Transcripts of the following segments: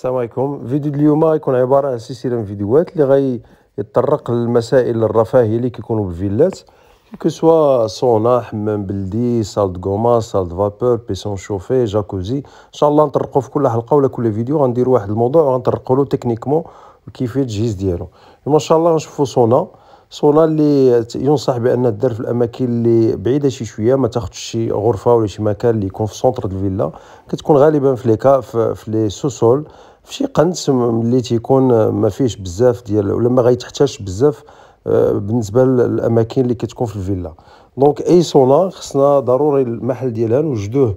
السلام عليكم فيديو اليوم يكون عبارة عن سلسلة من فيديوهات اللي غي يتطرق للمسائل الرفاهية اللي كيكونوا بالفيلات سوا صونا حمام بلدي صال غوما صال فابور بيسون شوفي جاكوزي ان شاء الله نطرقوا في كل حلقه ولا كل فيديو غندير واحد الموضوع وغنطرقوا له تكنيكمون وكيفيه التجهيز ديالو ان شاء الله غنشوفوا صونا صوله اللي ينصح بان دار في الاماكن اللي بعيده شي شويه ما تاخذش شي غرفه ولا شي مكان اللي يكون في سونتر الفيلا كتكون غالبا في كاف في لي سوسول في شي قنت اللي تيكون ما فيهش بزاف ديال ولا ما غيتحتاجش بزاف آه، بالنسبه للاماكن اللي كتكون في الفيلا دونك اي سونا خصنا ضروري المحل ديالها نوجدوه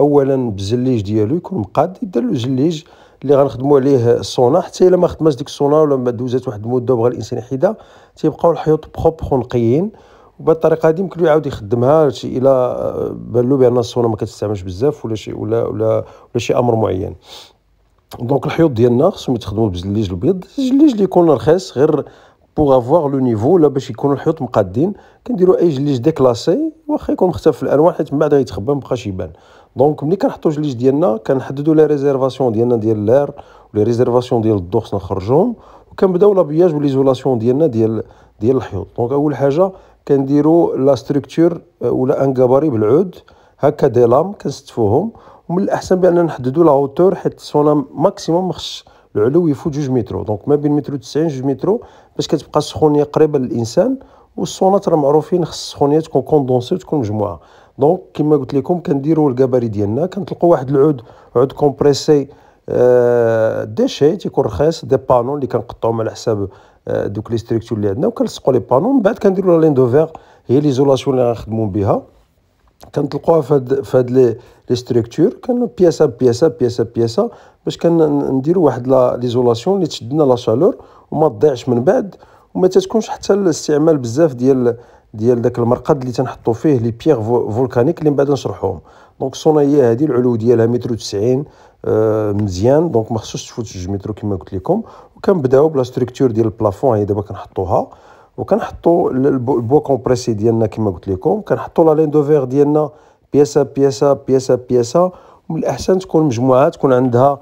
اولا بالزليج ديالو يكون مقاد يدير له زليج اللي غنخدموا عليه الصونا حتى الا ما خدماش ديك الصونا ولا ما دوزات واحد المده وبغى الانسان يحيدها تيبقاو الحيوط بروبر ونقيين وبهذه الطريقه هذه يمكن له يعاود يخدمها شي الا بان له بان الصونا ما كتستعملش بزاف ولا شي ولا ولا ولا شي امر معين دونك الحيوط ديالنا خصهم يتخدموا بالزليج الابيض الزليج اللي يكون رخيص غير بوغ افواغ لو نيفو ولا باش يكونوا الحيوط مقادين كنديروا اي جليج ديكلاسي واخا يكون مختلف الالوان حيت من بعد غيتخبى مابقاش يبان دونك ملي كنحطوا جليج ديالنا كنحددوا لي ريزيرفاسيون ديالنا ديال اللير ولي ريزيرفاسيون ديال خصنا نخرجهم وكنبداو لابياج وليزولاسيون ديالنا ديال ديال الحيوط دونك اول حاجه كنديروا لا ستركتور آه، ولا ان كاباري بالعود هكا دي لام كنستفوهم ومن الاحسن بان نحددوا لا هوتور حيت سونا ماكسيموم خصش العلو يفوت جوج مترو دونك ما بين مترو 90 جوج مترو باش كتبقى السخونيه قريبه للانسان والصونات راه معروفين خص السخونيه تكون كوندونسي وتكون مجموعه دونك كما قلت لكم كنديروا الكباري ديالنا كنطلقوا واحد العود عود كومبريسي آه، ديشي تيكون رخيص دي بانون اللي كنقطعوهم على حساب آه، دوك لي ستركتور اللي عندنا وكنلصقوا لي بانون من بعد كنديروا لا لين دو فيغ هي ليزولاسيون اللي غنخدموا بها كنطلقوها فهاد فهاد لي ستركتور كان بياسه بياسه بياسه بياسه باش كنديروا واحد لا ليزولاسيون اللي تشدنا لا شالور وما تضيعش من بعد وما تتكونش حتى الاستعمال بزاف ديال ديال داك المرقد اللي تنحطوا فيه لي بيغ فولكانيك اللي من بعد نشرحوهم دونك الصنايه هذه العلو ديالها متر 90 آه مزيان دونك ما خصوش تفوت جوج متر كما قلت لكم وكنبداو بلا ستركتور ديال البلافون هي دابا كنحطوها وكنحطوا البوا كومبريسي ديالنا كما قلت لكم كنحطوا لا لين دو فيغ ديالنا بياسه بياسه بياسه بياسه ومن الاحسن تكون مجموعه تكون عندها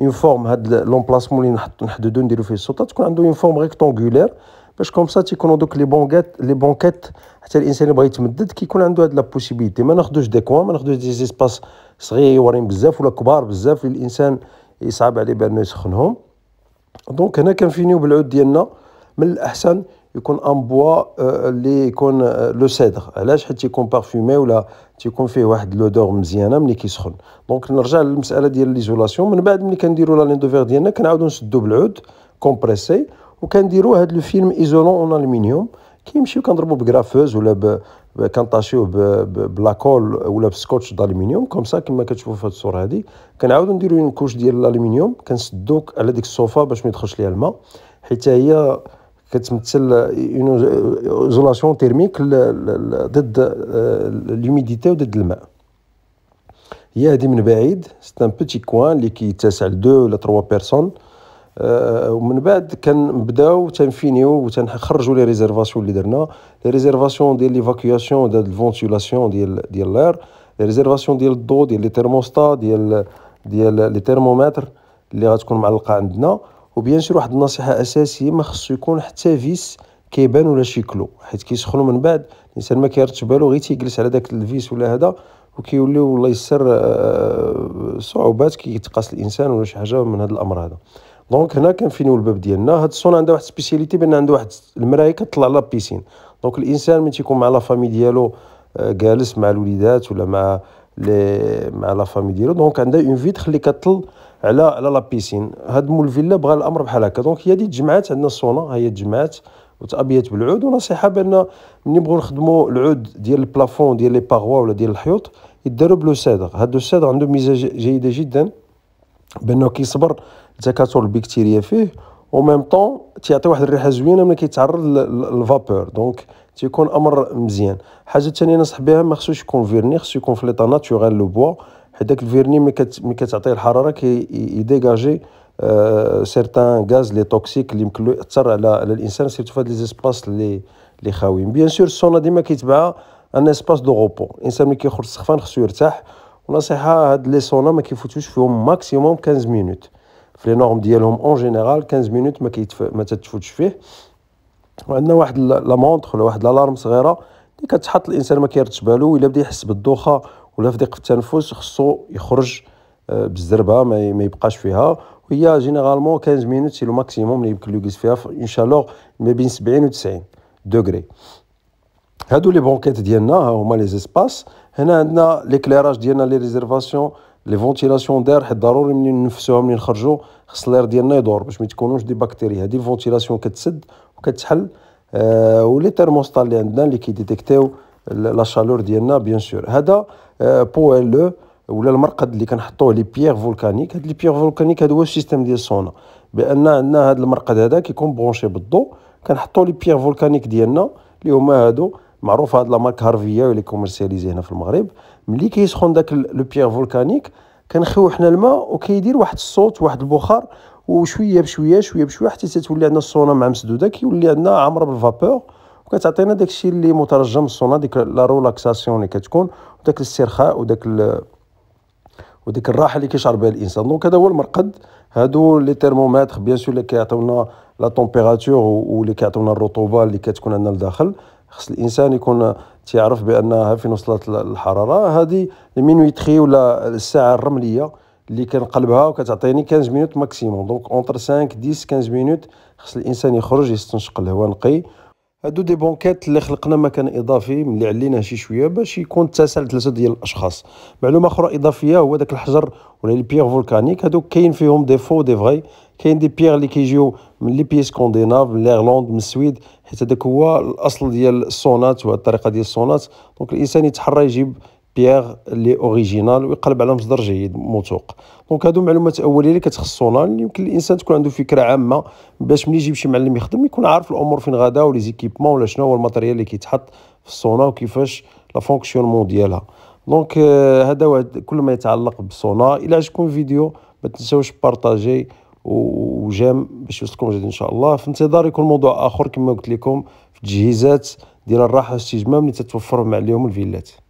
اون فورم هاد لومبلاسمون اللي نحط نحددو نديرو فيه السلطه تكون عنده اون فورم ريكتونغولير باش كومسا تيكونوا دوك لي بونكات لي بونكات حتى الانسان اللي بغى يتمدد كيكون عنده هاد لا بوسيبيتي ما ناخذوش دي كوان ما ناخذوش دي زيسباس صغيورين بزاف ولا كبار بزاف اللي الانسان يصعب عليه بانه يسخنهم دونك هنا كنفينيو بالعود ديالنا من الاحسن يكون ان بوا آه، اللي يكون آه، لو سيدغ علاش حيت تيكون بارفومي ولا تيكون فيه واحد لودور مزيانه ملي كيسخن دونك نرجع للمساله ديال ليزولاسيون من بعد ملي كنديروا لا لين دوفير ديالنا كنعاودو نسدو بالعود كومبريسي وكنديروا هاد لو فيلم ايزولون اون الومنيوم كيمشيو كنضربو بكرافوز ولا ب... ب... كنطاشيوه ب... بلاكول ولا بسكوتش دالومنيوم كوم سا كما كتشوفوا في هذه الصوره هادي كنعاودو نديرو اون كوش ديال الالومنيوم كنسدوك على ديك الصوفه باش ما يدخلش ليها الماء حيت هي كتمثل اون ايزولاسيون تيرميك ضد لوميديتي آه، وضد الماء هي هذه من بعيد سي ان بوتي كوان اللي كيتسع لدو ولا تروا بيرسون أه ومن بعد كنبداو تنفينيو وتنخرجوا لي ريزرفاسيون اللي درنا لي ريزرفاسيون ديال ليفاكياسيون ديال الفونتيلاسيون ديال ديال لير لي ريزرفاسيون ديال الضو ديال لي تيرموستا ديال ديال لي تيرمومتر اللي غتكون معلقه عندنا وبيان سور واحد النصيحه اساسيه ما خصو يكون حتى فيس كيبان ولا شكلو حيت كيسخنوا من بعد الانسان ما كيرتش بالو غير تيجلس على داك الفيس ولا هذا وكيوليو والله يسر آه، صعوبات كيتقاس الانسان ولا شي حاجه من هذا الامر هذا دونك هنا كنفينيو الباب ديالنا هاد الصون عنده واحد سبيسياليتي بان عنده واحد المرايه كتطلع لا بيسين دونك الانسان ملي تيكون مع لا فامي ديالو آه، جالس مع الوليدات ولا مع لي مع لا فامي ديالو دونك عنده اون فيتخ اللي كطل على على لا بيسين هاد مول فيلا بغى الامر بحال هكا دونك هي دي تجمعات عندنا الصونا هي تجمعات وتابيات بالعود ونصيحه بان ملي نبغيو نخدموا العود ديال البلافون ديال لي باغوا ولا ديال الحيوط يداروا بلو سادغ هاد لو سادغ عنده ميزه جيده جدا بانه كيصبر تكاثر البكتيريا فيه ميم طون تيعطي واحد الريحه زوينه ملي كيتعرض للفابور دونك تيكون امر مزيان حاجه ثانيه نصح بها ما خصوش يكون فيرني خصو يكون في ليطا ناتورال لو بوا حيت داك الفيرني ملي كت... ملي كتعطيه الحراره كي ديغاجي آه، سيرتان غاز لي توكسيك اللي يمكن ياثر على على الانسان سيرتو في هاد لي زيسباس اللي اللي خاويين بيان سور السونا ديما كيتبعها ان اسباس دو غوبو الانسان ملي كيخرج السخفان خصو يرتاح ونصيحه هاد لي سونا ما كيفوتوش فيهم ماكسيموم 15 مينوت في لي نورم ديالهم اون جينيرال 15 مينوت ما كيتف ما تتفوتش فيه وعندنا واحد لا مونتر ولا واحد لالارم صغيره اللي كتحط الانسان ما كيرتش بالو الا بدا يحس بالدوخه ولا في ضيق في التنفس خصو يخرج آه، بالزربه ما يبقاش فيها وهي جينيرالمون 15 مينوت سي لو ماكسيموم اللي يمكن يجلس فيها ان شاء الله ما بين 70 و 90 دوغري هادو لي بونكيت ديالنا ها هما لي زيسباس هنا عندنا ليكليراج ديالنا لي ريزيرفاسيون لي فونتيلاسيون دار حيت ضروري ملي نفسوها ملي نخرجوا خص الاير ديالنا يدور باش ما تكونوش دي بكتيريا هادي الفونتيلاسيون كتسد وكتحل آه ولي تيرموستال اللي عندنا اللي كيديتيكتيو لا شالور ديالنا بيان سور هذا بو آه، لو e ولا المرقد اللي كنحطوه لي بيير فولكانيك هاد لي بيير فولكانيك هذا هو السيستيم ديال الصونا بان عندنا هاد المرقد هذا كيكون برونشي بالضو كنحطوا لي بيير فولكانيك ديالنا اللي هما هادو معروف هاد لا مارك هارفيا اللي كوميرسياليزي هنا في المغرب ملي كيسخن داك لو بيير فولكانيك كنخيو حنا الماء وكيدير واحد الصوت واحد البخار وشويه بشويه شويه بشويه حتى تتولي عندنا الصونا مع مسدوده كيولي عندنا عامره بالفابور وكتعطينا داكشي اللي مترجم الصونا ديك لا رولاكساسيون اللي كتكون وداك الاسترخاء وداك ال... وديك الراحه اللي كيشعر بها الانسان دونك هذا هو المرقد هادو لي ترمومتر بيان سور اللي كيعطيونا لا طومبيراتور واللي كيعطيونا الرطوبه اللي كتكون عندنا لداخل خص الانسان يكون تيعرف بانها فين وصلت الحراره هذه المينويتري ولا الساعه الرمليه اللي كنقلبها وكتعطيني 15 مينوت ماكسيموم دونك اونتر 5 10 15 مينوت خص الانسان يخرج يستنشق الهواء نقي هادو دي بونكات اللي خلقنا مكان اضافي ملي عليناه شي شويه باش يكون تسهل ثلاثه ديال الاشخاص معلومه اخرى اضافيه هو داك الحجر ولا بيير فولكانيك هادو كاين فيهم دي فو دي فغي كاين دي بيير اللي كيجيو من لي بيس سكونديناف من الايرلند من السويد حيت هذاك هو الاصل ديال الصونات وهاد الطريقه ديال الصونات دونك الانسان يتحرى يجيب بيير اللي اوريجينال ويقلب على مصدر جيد موثوق دونك هادو معلومات اوليه اللي كتخصونا يمكن الانسان تكون عنده فكره عامه باش ملي يجيب شي معلم يخدم يكون عارف الامور فين غادا ولي زيكيبمون ولا شنو هو الماتيريال اللي كيتحط في الصونا وكيفاش لا فونكسيونمون ديالها دونك هذا واحد كل ما يتعلق بالصونا الى عجبكم الفيديو ما تنساوش بارطاجي وجام باش يوصلكم جديد ان شاء الله في انتظار يكون موضوع اخر كما قلت لكم في تجهيزات ديال الراحه والاستجمام اللي تتوفر مع اليوم الفيلات